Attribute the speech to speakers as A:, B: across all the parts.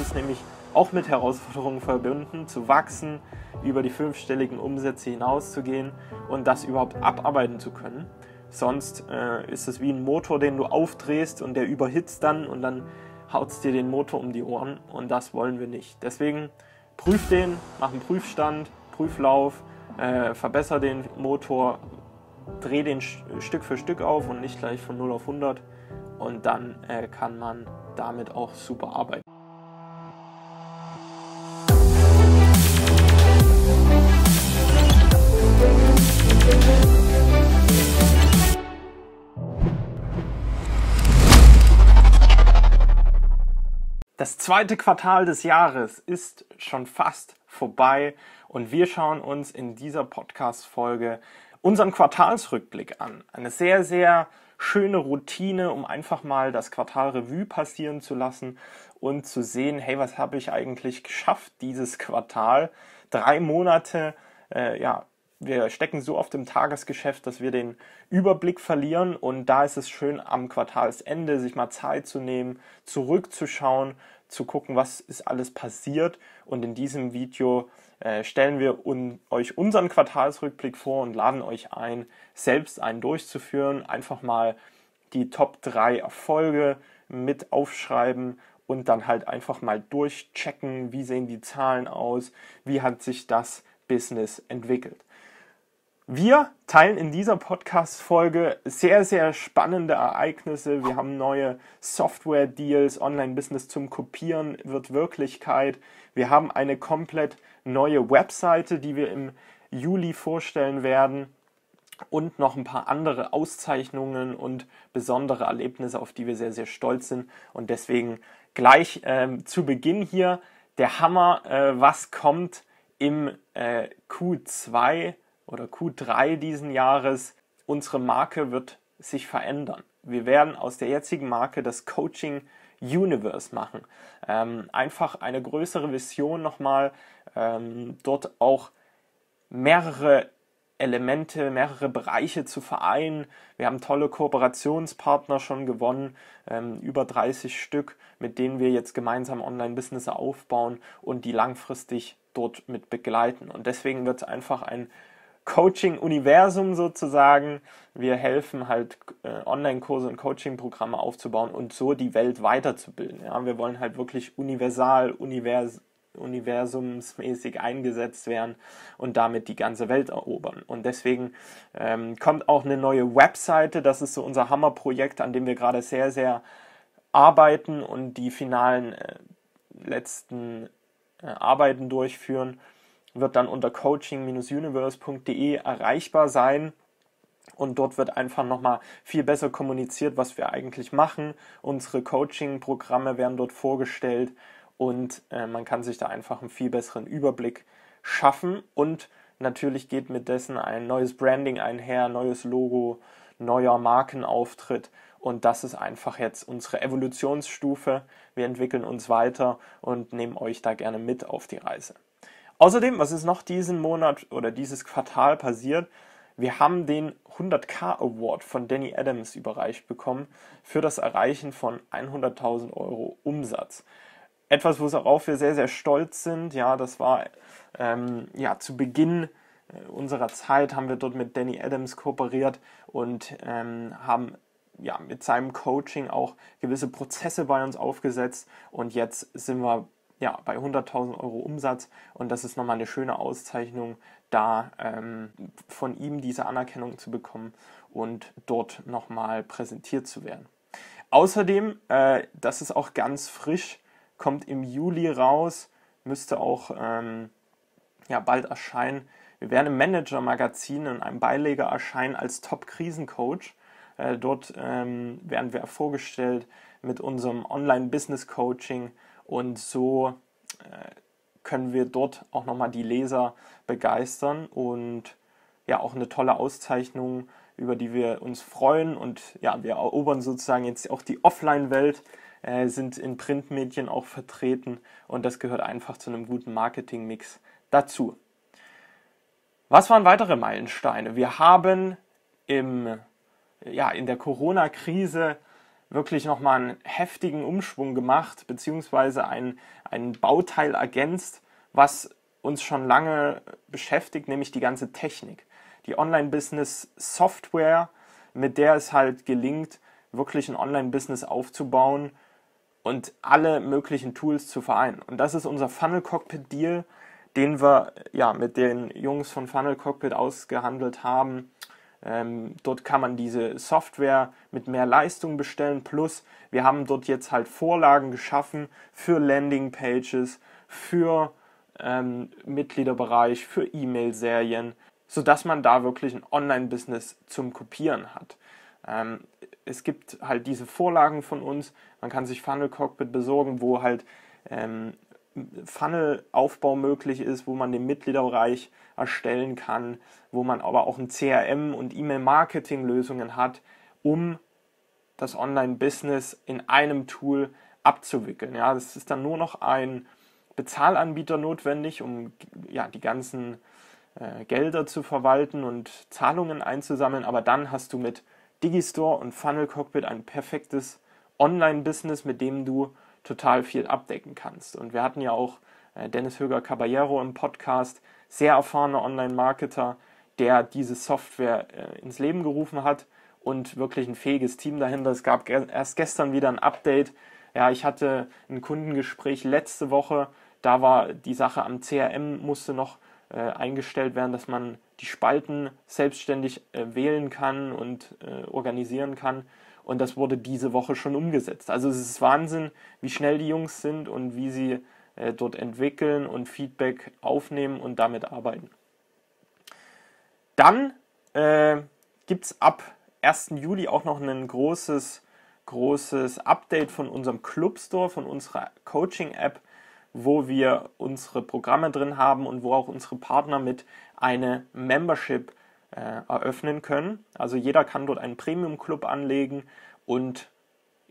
A: ist es nämlich auch mit Herausforderungen verbunden, zu wachsen, über die fünfstelligen Umsätze hinauszugehen und das überhaupt abarbeiten zu können. Sonst äh, ist es wie ein Motor, den du aufdrehst und der überhitzt dann und dann haut es dir den Motor um die Ohren und das wollen wir nicht. Deswegen prüf den, mach einen Prüfstand, Prüflauf, äh, verbessere den Motor, dreh den Stück für Stück auf und nicht gleich von 0 auf 100 und dann äh, kann man damit auch super arbeiten. Das zweite Quartal des Jahres ist schon fast vorbei und wir schauen uns in dieser Podcast-Folge unseren Quartalsrückblick an. Eine sehr, sehr schöne Routine, um einfach mal das Quartal Revue passieren zu lassen und zu sehen, hey, was habe ich eigentlich geschafft dieses Quartal? Drei Monate äh, ja, wir stecken so oft im Tagesgeschäft, dass wir den Überblick verlieren und da ist es schön am Quartalsende sich mal Zeit zu nehmen, zurückzuschauen, zu gucken, was ist alles passiert und in diesem Video äh, stellen wir un euch unseren Quartalsrückblick vor und laden euch ein, selbst einen durchzuführen, einfach mal die Top 3 Erfolge mit aufschreiben und dann halt einfach mal durchchecken, wie sehen die Zahlen aus, wie hat sich das Business entwickelt. Wir teilen in dieser Podcast-Folge sehr, sehr spannende Ereignisse. Wir haben neue Software-Deals, Online-Business zum Kopieren wird Wirklichkeit. Wir haben eine komplett neue Webseite, die wir im Juli vorstellen werden und noch ein paar andere Auszeichnungen und besondere Erlebnisse, auf die wir sehr, sehr stolz sind. Und deswegen gleich äh, zu Beginn hier der Hammer, äh, was kommt im äh, Q2 oder Q3 diesen Jahres, unsere Marke wird sich verändern. Wir werden aus der jetzigen Marke das Coaching Universe machen. Ähm, einfach eine größere Vision nochmal, ähm, dort auch mehrere Elemente, mehrere Bereiche zu vereinen. Wir haben tolle Kooperationspartner schon gewonnen, ähm, über 30 Stück, mit denen wir jetzt gemeinsam Online-Business aufbauen und die langfristig dort mit begleiten. Und deswegen wird es einfach ein Coaching-Universum sozusagen. Wir helfen halt äh, Online-Kurse und Coaching-Programme aufzubauen und so die Welt weiterzubilden. Ja, wir wollen halt wirklich universal, univers universumsmäßig eingesetzt werden und damit die ganze Welt erobern. Und deswegen ähm, kommt auch eine neue Webseite. Das ist so unser Hammerprojekt, an dem wir gerade sehr, sehr arbeiten und die finalen äh, letzten äh, Arbeiten durchführen wird dann unter coaching-universe.de erreichbar sein. Und dort wird einfach nochmal viel besser kommuniziert, was wir eigentlich machen. Unsere Coaching-Programme werden dort vorgestellt und äh, man kann sich da einfach einen viel besseren Überblick schaffen. Und natürlich geht mit dessen ein neues Branding einher, neues Logo, neuer Markenauftritt. Und das ist einfach jetzt unsere Evolutionsstufe. Wir entwickeln uns weiter und nehmen euch da gerne mit auf die Reise. Außerdem, was ist noch diesen Monat oder dieses Quartal passiert? Wir haben den 100k Award von Danny Adams überreicht bekommen für das Erreichen von 100.000 Euro Umsatz. Etwas, worauf wir sehr, sehr stolz sind. Ja, das war ähm, ja zu Beginn äh, unserer Zeit haben wir dort mit Danny Adams kooperiert und ähm, haben ja mit seinem Coaching auch gewisse Prozesse bei uns aufgesetzt und jetzt sind wir ja, bei 100.000 Euro Umsatz und das ist nochmal eine schöne Auszeichnung, da ähm, von ihm diese Anerkennung zu bekommen und dort nochmal präsentiert zu werden. Außerdem, äh, das ist auch ganz frisch, kommt im Juli raus, müsste auch ähm, ja, bald erscheinen. Wir werden im Manager-Magazin in einem Beileger erscheinen als Top-Krisencoach. Äh, dort ähm, werden wir vorgestellt mit unserem Online-Business-Coaching, und so äh, können wir dort auch nochmal die Leser begeistern und ja auch eine tolle Auszeichnung, über die wir uns freuen. Und ja, wir erobern sozusagen jetzt auch die Offline-Welt, äh, sind in Printmedien auch vertreten und das gehört einfach zu einem guten Marketing-Mix dazu. Was waren weitere Meilensteine? Wir haben im, ja, in der Corona-Krise wirklich nochmal einen heftigen Umschwung gemacht, beziehungsweise einen Bauteil ergänzt, was uns schon lange beschäftigt, nämlich die ganze Technik. Die Online-Business-Software, mit der es halt gelingt, wirklich ein Online-Business aufzubauen und alle möglichen Tools zu vereinen. Und das ist unser Funnel Cockpit Deal, den wir ja mit den Jungs von Funnel Cockpit ausgehandelt haben ähm, dort kann man diese Software mit mehr Leistung bestellen. Plus, wir haben dort jetzt halt Vorlagen geschaffen für Landingpages, für ähm, Mitgliederbereich, für E-Mail-Serien, sodass man da wirklich ein Online-Business zum Kopieren hat. Ähm, es gibt halt diese Vorlagen von uns. Man kann sich Funnel Cockpit besorgen, wo halt ähm, Funnel-Aufbau möglich ist, wo man den Mitgliederbereich erstellen kann, wo man aber auch ein CRM und E-Mail-Marketing-Lösungen hat, um das Online-Business in einem Tool abzuwickeln. Ja, es ist dann nur noch ein Bezahlanbieter notwendig, um ja, die ganzen äh, Gelder zu verwalten und Zahlungen einzusammeln, aber dann hast du mit Digistore und Funnel Cockpit ein perfektes Online-Business, mit dem du total viel abdecken kannst. Und wir hatten ja auch äh, Dennis Höger Caballero im Podcast, sehr erfahrener Online-Marketer, der diese Software äh, ins Leben gerufen hat und wirklich ein fähiges Team dahinter. Es gab erst gestern wieder ein Update. Ja, ich hatte ein Kundengespräch letzte Woche. Da war die Sache am CRM musste noch äh, eingestellt werden, dass man die Spalten selbstständig äh, wählen kann und äh, organisieren kann. Und das wurde diese Woche schon umgesetzt. Also es ist Wahnsinn, wie schnell die Jungs sind und wie sie äh, dort entwickeln und Feedback aufnehmen und damit arbeiten. Dann äh, gibt es ab 1. Juli auch noch ein großes, großes Update von unserem Club Store, von unserer Coaching-App, wo wir unsere Programme drin haben und wo auch unsere Partner mit eine Membership äh, eröffnen können. Also jeder kann dort einen Premium-Club anlegen und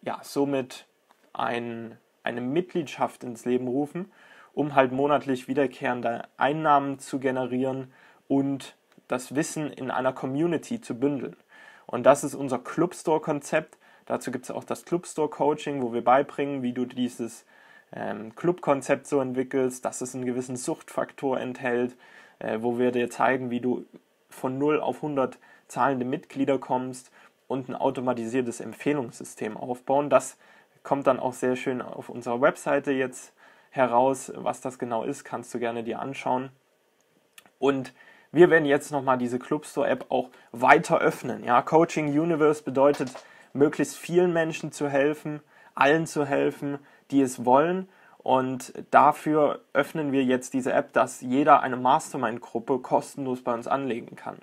A: ja, somit ein, eine Mitgliedschaft ins Leben rufen, um halt monatlich wiederkehrende Einnahmen zu generieren und das Wissen in einer Community zu bündeln. Und das ist unser Club Store Konzept. Dazu gibt es auch das Club Store Coaching, wo wir beibringen, wie du dieses ähm, Club Konzept so entwickelst, dass es einen gewissen Suchtfaktor enthält, äh, wo wir dir zeigen, wie du von 0 auf 100 zahlende Mitglieder kommst und ein automatisiertes Empfehlungssystem aufbauen. Das kommt dann auch sehr schön auf unserer Webseite jetzt heraus. Was das genau ist, kannst du gerne dir anschauen. Und wir werden jetzt nochmal diese Clubstore App auch weiter öffnen. Ja, Coaching Universe bedeutet, möglichst vielen Menschen zu helfen, allen zu helfen, die es wollen. Und dafür öffnen wir jetzt diese App, dass jeder eine Mastermind-Gruppe kostenlos bei uns anlegen kann.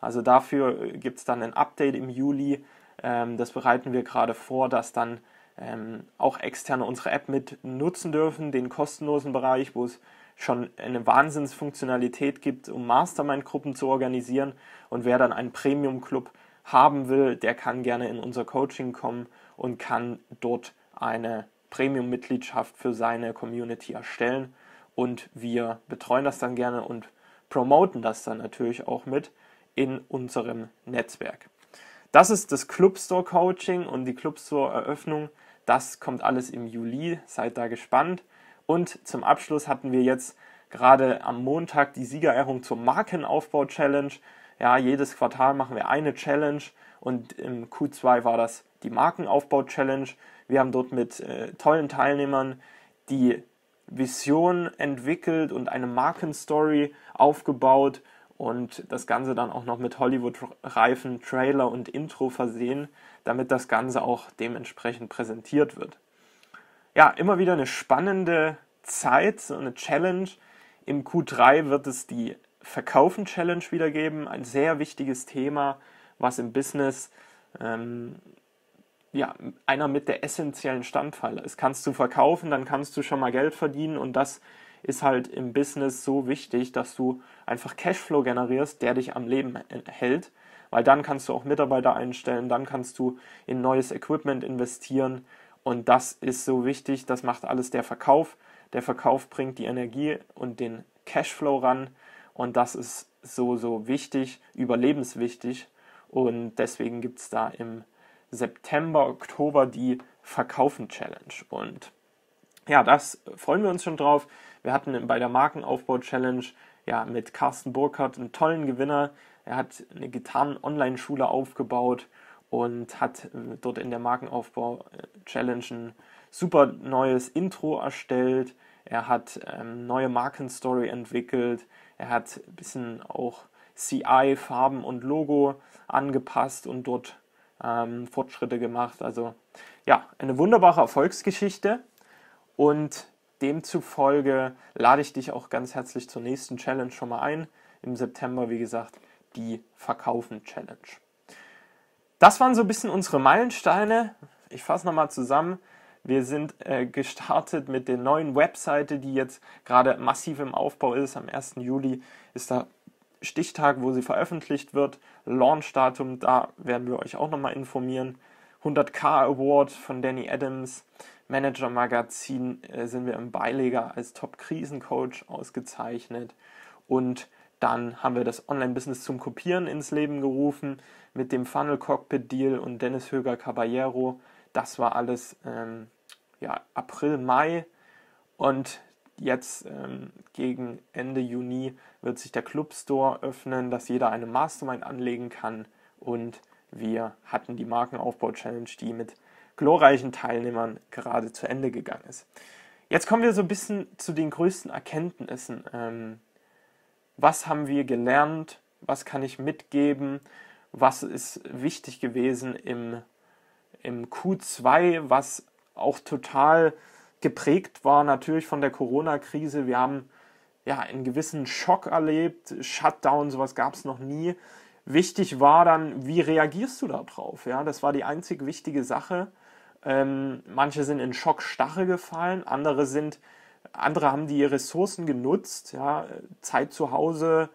A: Also dafür äh, gibt es dann ein Update im Juli. Ähm, das bereiten wir gerade vor, dass dann ähm, auch Externe unsere App mit nutzen dürfen, den kostenlosen Bereich, wo es schon eine Wahnsinnsfunktionalität gibt, um Mastermind-Gruppen zu organisieren. Und wer dann einen Premium-Club haben will, der kann gerne in unser Coaching kommen und kann dort eine Premium-Mitgliedschaft für seine Community erstellen und wir betreuen das dann gerne und promoten das dann natürlich auch mit in unserem Netzwerk. Das ist das Club Store Coaching und die Club Store Eröffnung. Das kommt alles im Juli, seid da gespannt. Und zum Abschluss hatten wir jetzt gerade am Montag die Siegerehrung zur Markenaufbau Challenge. Ja, jedes Quartal machen wir eine Challenge und im Q2 war das die Markenaufbau Challenge. Wir haben dort mit äh, tollen Teilnehmern die Vision entwickelt und eine Markenstory aufgebaut und das Ganze dann auch noch mit Hollywood-Reifen, Trailer und Intro versehen, damit das Ganze auch dementsprechend präsentiert wird. Ja, immer wieder eine spannende Zeit, so eine Challenge. Im Q3 wird es die Verkaufen Challenge wiedergeben, ein sehr wichtiges Thema, was im Business ähm, ja, einer mit der essentiellen Standpfeiler Es Kannst du verkaufen, dann kannst du schon mal Geld verdienen und das ist halt im Business so wichtig, dass du einfach Cashflow generierst, der dich am Leben hält, weil dann kannst du auch Mitarbeiter einstellen, dann kannst du in neues Equipment investieren und das ist so wichtig, das macht alles der Verkauf. Der Verkauf bringt die Energie und den Cashflow ran und das ist so, so wichtig, überlebenswichtig und deswegen gibt es da im September, Oktober die Verkaufen Challenge. Und ja, das freuen wir uns schon drauf. Wir hatten bei der Markenaufbau Challenge ja mit Carsten Burkhardt einen tollen Gewinner. Er hat eine Gitarren-Online-Schule aufgebaut und hat äh, dort in der Markenaufbau Challenge ein super neues Intro erstellt. Er hat ähm, neue Markenstory entwickelt. Er hat ein bisschen auch CI, Farben und Logo angepasst und dort ähm, Fortschritte gemacht. Also ja, eine wunderbare Erfolgsgeschichte und demzufolge lade ich dich auch ganz herzlich zur nächsten Challenge schon mal ein. Im September, wie gesagt, die Verkaufen Challenge. Das waren so ein bisschen unsere Meilensteine. Ich fasse nochmal zusammen. Wir sind äh, gestartet mit der neuen Webseite, die jetzt gerade massiv im Aufbau ist. Am 1. Juli ist da Stichtag, wo sie veröffentlicht wird. Launch-Datum, da werden wir euch auch nochmal informieren. 100k Award von Danny Adams, Manager Magazin äh, sind wir im Beileger als Top-Krisencoach ausgezeichnet und dann haben wir das Online-Business zum Kopieren ins Leben gerufen mit dem Funnel Cockpit Deal und Dennis Höger Caballero. Das war alles ähm, ja, April, Mai. Und Jetzt ähm, gegen Ende Juni wird sich der Club Store öffnen, dass jeder eine Mastermind anlegen kann. Und wir hatten die Markenaufbau-Challenge, die mit glorreichen Teilnehmern gerade zu Ende gegangen ist. Jetzt kommen wir so ein bisschen zu den größten Erkenntnissen. Ähm, was haben wir gelernt? Was kann ich mitgeben? Was ist wichtig gewesen im, im Q2? Was auch total geprägt war natürlich von der Corona-Krise. Wir haben ja einen gewissen Schock erlebt, Shutdown, sowas gab es noch nie. Wichtig war dann, wie reagierst du darauf? Ja, das war die einzig wichtige Sache. Ähm, manche sind in Schockstarre gefallen, andere sind, andere haben die Ressourcen genutzt, ja, Zeit zu Hause,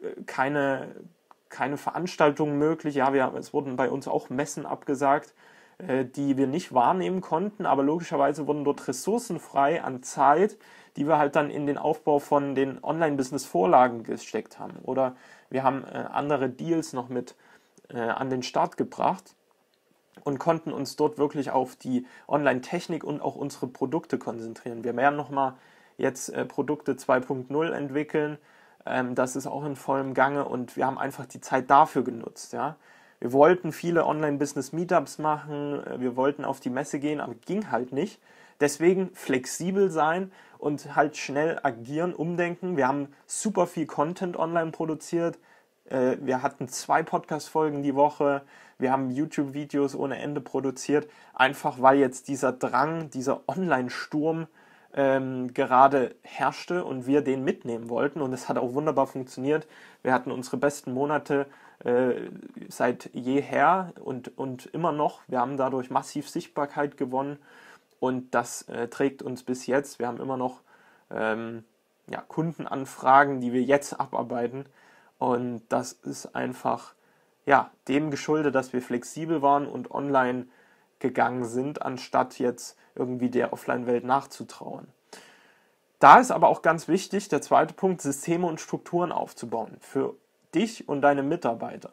A: äh, keine, keine Veranstaltungen möglich. Ja, wir, es wurden bei uns auch Messen abgesagt. Äh, die wir nicht wahrnehmen konnten, aber logischerweise wurden dort Ressourcen frei an Zeit, die wir halt dann in den Aufbau von den Online-Business-Vorlagen gesteckt haben. Oder wir haben äh, andere Deals noch mit äh, an den Start gebracht und konnten uns dort wirklich auf die Online-Technik und auch unsere Produkte konzentrieren. Wir werden nochmal jetzt Produkte 2.0 entwickeln. Ähm, das ist auch in vollem Gange und wir haben einfach die Zeit dafür genutzt. Ja? Wir wollten viele Online-Business-Meetups machen, äh, wir wollten auf die Messe gehen, aber ging halt nicht. Deswegen flexibel sein und halt schnell agieren, umdenken. Wir haben super viel Content online produziert. Äh, wir hatten zwei Podcast-Folgen die Woche. Wir haben YouTube-Videos ohne Ende produziert. Einfach weil jetzt dieser Drang, dieser Online-Sturm ähm, gerade herrschte und wir den mitnehmen wollten. Und es hat auch wunderbar funktioniert. Wir hatten unsere besten Monate äh, seit jeher und, und immer noch. Wir haben dadurch massiv Sichtbarkeit gewonnen und das äh, trägt uns bis jetzt. Wir haben immer noch ähm, ja, Kundenanfragen, die wir jetzt abarbeiten und das ist einfach ja, dem geschuldet, dass wir flexibel waren und online gegangen sind, anstatt jetzt irgendwie der Offline-Welt nachzutrauen. Da ist aber auch ganz wichtig, der zweite Punkt, Systeme und Strukturen aufzubauen. Für dich und deine Mitarbeiter.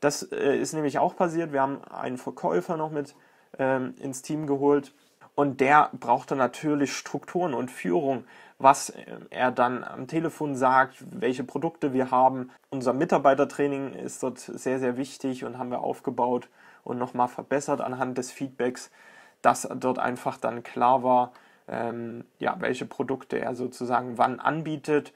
A: Das äh, ist nämlich auch passiert. Wir haben einen Verkäufer noch mit ähm, ins Team geholt und der brauchte natürlich Strukturen und Führung, was äh, er dann am Telefon sagt, welche Produkte wir haben. Unser Mitarbeitertraining ist dort sehr, sehr wichtig und haben wir aufgebaut und nochmal verbessert anhand des Feedbacks, dass dort einfach dann klar war, ähm, ja, welche Produkte er sozusagen wann anbietet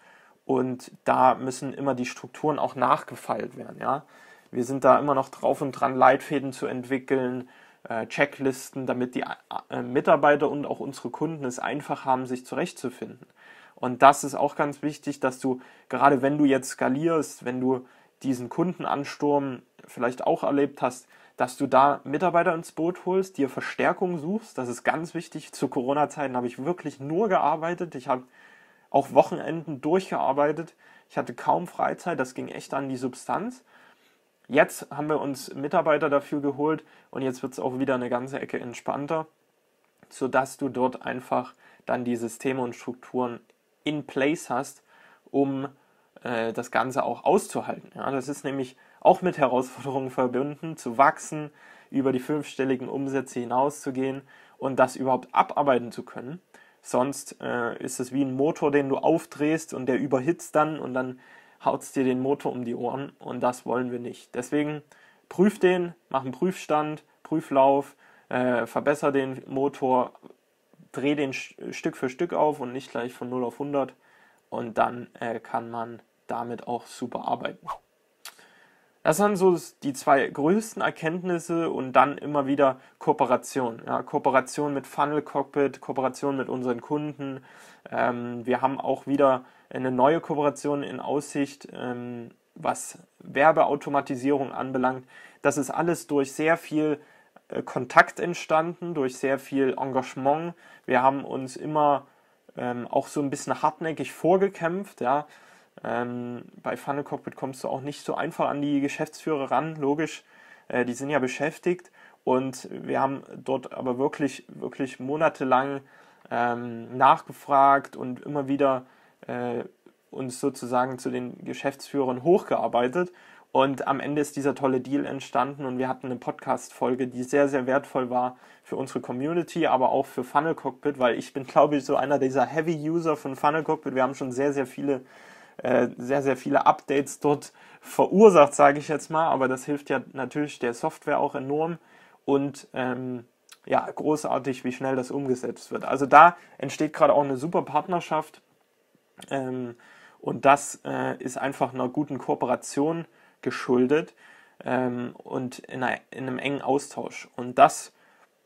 A: und da müssen immer die Strukturen auch nachgefeilt werden. Ja? Wir sind da immer noch drauf und dran, Leitfäden zu entwickeln, äh, Checklisten, damit die äh, Mitarbeiter und auch unsere Kunden es einfach haben, sich zurechtzufinden. Und das ist auch ganz wichtig, dass du, gerade wenn du jetzt skalierst, wenn du diesen Kundenansturm vielleicht auch erlebt hast, dass du da Mitarbeiter ins Boot holst, dir Verstärkung suchst. Das ist ganz wichtig. Zu Corona-Zeiten habe ich wirklich nur gearbeitet. Ich habe auch Wochenenden durchgearbeitet. Ich hatte kaum Freizeit, das ging echt an die Substanz. Jetzt haben wir uns Mitarbeiter dafür geholt und jetzt wird es auch wieder eine ganze Ecke entspannter, sodass du dort einfach dann die Systeme und Strukturen in place hast, um äh, das Ganze auch auszuhalten. Ja, das ist nämlich auch mit Herausforderungen verbunden, zu wachsen, über die fünfstelligen Umsätze hinauszugehen und das überhaupt abarbeiten zu können. Sonst äh, ist es wie ein Motor, den du aufdrehst und der überhitzt dann und dann haut es dir den Motor um die Ohren und das wollen wir nicht. Deswegen prüf den, mach einen Prüfstand, Prüflauf, äh, verbessere den Motor, dreh den Stück für Stück auf und nicht gleich von 0 auf 100 und dann äh, kann man damit auch super arbeiten. Das sind so die zwei größten Erkenntnisse und dann immer wieder Kooperation. Ja, Kooperation mit Funnel Cockpit, Kooperation mit unseren Kunden. Ähm, wir haben auch wieder eine neue Kooperation in Aussicht, ähm, was Werbeautomatisierung anbelangt. Das ist alles durch sehr viel äh, Kontakt entstanden, durch sehr viel Engagement. Wir haben uns immer ähm, auch so ein bisschen hartnäckig vorgekämpft. Ja. Ähm, bei Funnel Cockpit kommst du auch nicht so einfach an die Geschäftsführer ran, logisch. Äh, die sind ja beschäftigt und wir haben dort aber wirklich, wirklich monatelang ähm, nachgefragt und immer wieder äh, uns sozusagen zu den Geschäftsführern hochgearbeitet. Und am Ende ist dieser tolle Deal entstanden und wir hatten eine Podcast-Folge, die sehr, sehr wertvoll war für unsere Community, aber auch für Funnel Cockpit, weil ich bin, glaube ich, so einer dieser Heavy-User von Funnel Cockpit. Wir haben schon sehr, sehr viele äh, sehr, sehr viele Updates dort verursacht, sage ich jetzt mal. Aber das hilft ja natürlich der Software auch enorm und ähm, ja, großartig, wie schnell das umgesetzt wird. Also da entsteht gerade auch eine super Partnerschaft ähm, und das äh, ist einfach einer guten Kooperation geschuldet ähm, und in, einer, in, einem engen Austausch. Und das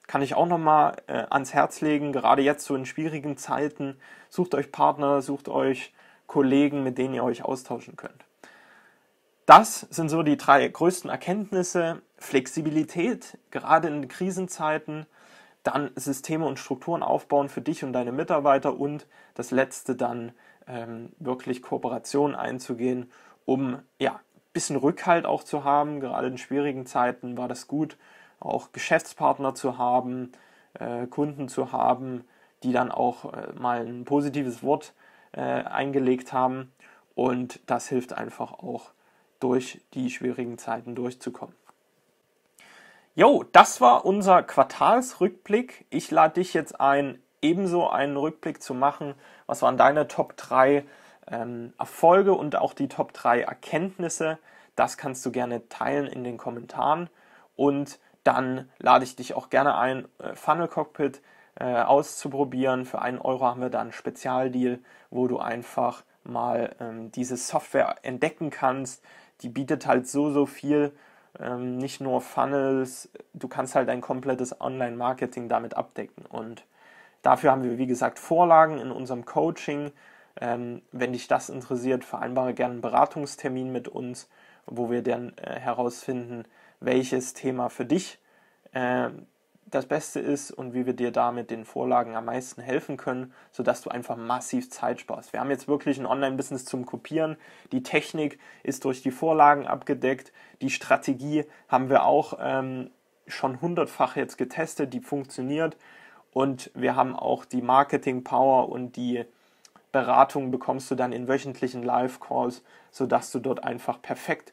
A: kann ich auch nochmal äh, ans Herz legen, gerade jetzt so in schwierigen Zeiten. Sucht euch Partner, sucht euch Kollegen, mit denen ihr euch austauschen könnt. Das sind so die drei größten Erkenntnisse. Flexibilität, gerade in Krisenzeiten, dann Systeme und Strukturen aufbauen für dich und deine Mitarbeiter und das letzte dann ähm, wirklich Kooperation einzugehen, um ja, ein bisschen Rückhalt auch zu haben. Gerade in schwierigen Zeiten war das gut, auch Geschäftspartner zu haben, äh, Kunden zu haben, die dann auch äh, mal ein positives Wort äh, eingelegt haben. Und das hilft einfach auch, durch die schwierigen Zeiten durchzukommen. Jo, das war unser Quartalsrückblick. Ich lade dich jetzt ein, ebenso einen Rückblick zu machen. Was waren deine Top 3 ähm, Erfolge und auch die Top 3 Erkenntnisse? Das kannst du gerne teilen in den Kommentaren. Und dann lade ich dich auch gerne ein, äh, Funnel Cockpit äh, auszuprobieren. Für einen Euro haben wir da einen Spezialdeal, wo du einfach mal ähm, diese Software entdecken kannst. Die bietet halt so, so viel. Ähm, nicht nur Funnels, du kannst halt dein komplettes Online-Marketing damit abdecken. Und dafür haben wir, wie gesagt, Vorlagen in unserem Coaching. Ähm, wenn dich das interessiert, vereinbare gerne einen Beratungstermin mit uns, wo wir dann äh, herausfinden, welches Thema für dich äh, das Beste ist und wie wir dir damit den Vorlagen am meisten helfen können, sodass du einfach massiv Zeit sparst. Wir haben jetzt wirklich ein Online-Business zum Kopieren. Die Technik ist durch die Vorlagen abgedeckt. Die Strategie haben wir auch ähm, schon hundertfach jetzt getestet. Die funktioniert. Und wir haben auch die Marketing-Power und die Beratung bekommst du dann in wöchentlichen Live-Calls, sodass du dort einfach perfekt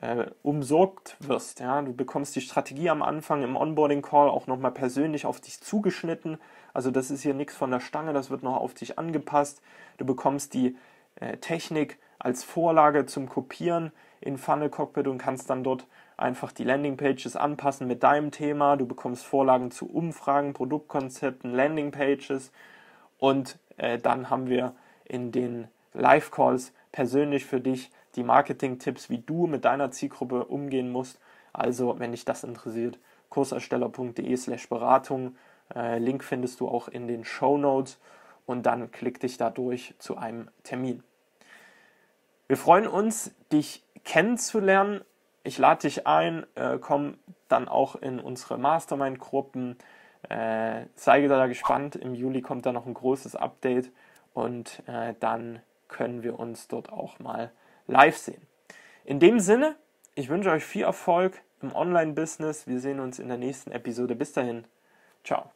A: äh, umsorgt wirst. Ja? Du bekommst die Strategie am Anfang im Onboarding-Call auch nochmal persönlich auf dich zugeschnitten. Also das ist hier nichts von der Stange, das wird noch auf dich angepasst. Du bekommst die äh, Technik als Vorlage zum Kopieren in Funnel Cockpit und kannst dann dort einfach die Landingpages anpassen mit deinem Thema. Du bekommst Vorlagen zu Umfragen, Produktkonzepten, Landingpages und äh, dann haben wir in den Live-Calls persönlich für dich die Marketing-Tipps, wie du mit deiner Zielgruppe umgehen musst. Also, wenn dich das interessiert, kursersteller.de/slash Beratung. Äh, Link findest du auch in den Show Notes und dann klick dich da durch zu einem Termin. Wir freuen uns, dich kennenzulernen. Ich lade dich ein, äh, komm dann auch in unsere Mastermind-Gruppen. Äh, sei da gespannt. Im Juli kommt da noch ein großes Update und äh, dann können wir uns dort auch mal live sehen. In dem Sinne, ich wünsche euch viel Erfolg im Online-Business. Wir sehen uns in der nächsten Episode. Bis dahin, ciao.